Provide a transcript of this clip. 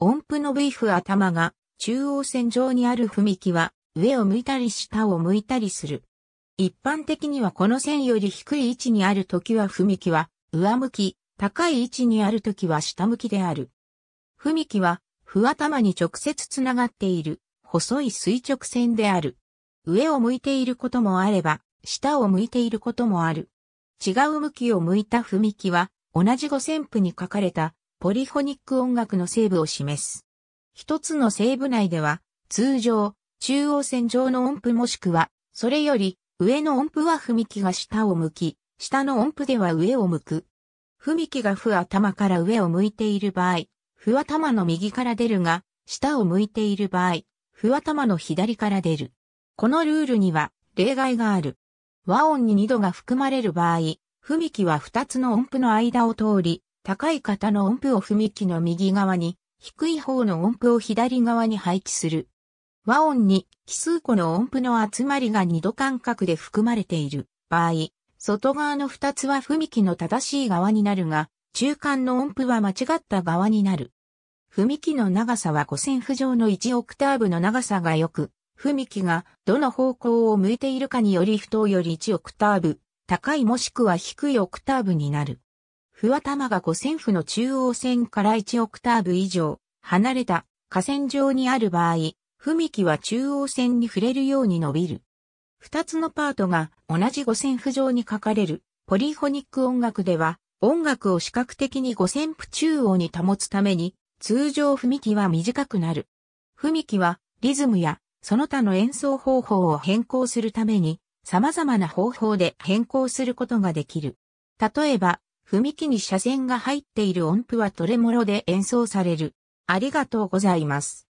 音符の V フ頭が中央線上にある踏み木は上を向いたり下を向いたりする。一般的にはこの線より低い位置にある時は踏み木は上向き、高い位置にある時は下向きである。踏み木は、不頭に直接つながっている、細い垂直線である。上を向いていることもあれば、下を向いていることもある。違う向きを向いた踏み木は、同じ五線譜に書かれたポリフォニック音楽のーブを示す。一つのーブ内では、通常、中央線上の音符もしくは、それより、上の音符は踏切が下を向き、下の音符では上を向く。踏切が不頭から上を向いている場合、不頭の右から出るが、下を向いている場合、不頭の左から出る。このルールには、例外がある。和音に2度が含まれる場合、踏切は2つの音符の間を通り、高い型の音符を踏み木の右側に、低い方の音符を左側に配置する。和音に奇数個の音符の集まりが2度間隔で含まれている場合、外側の2つは踏み木の正しい側になるが、中間の音符は間違った側になる。踏切の長さは五線譜上の1オクターブの長さがよく、踏切がどの方向を向いているかにより不等より1オクターブ、高いもしくは低いオクターブになる。不和玉が五線譜の中央線から1オクターブ以上離れた下線上にある場合、踏み木は中央線に触れるように伸びる。二つのパートが同じ五線譜上に書かれるポリフォニック音楽では、音楽を視覚的に五線譜中央に保つために、通常踏み木は短くなる。踏み木はリズムやその他の演奏方法を変更するために様々な方法で変更することができる。例えば、踏切に車線が入っている音符はトレモロで演奏される。ありがとうございます。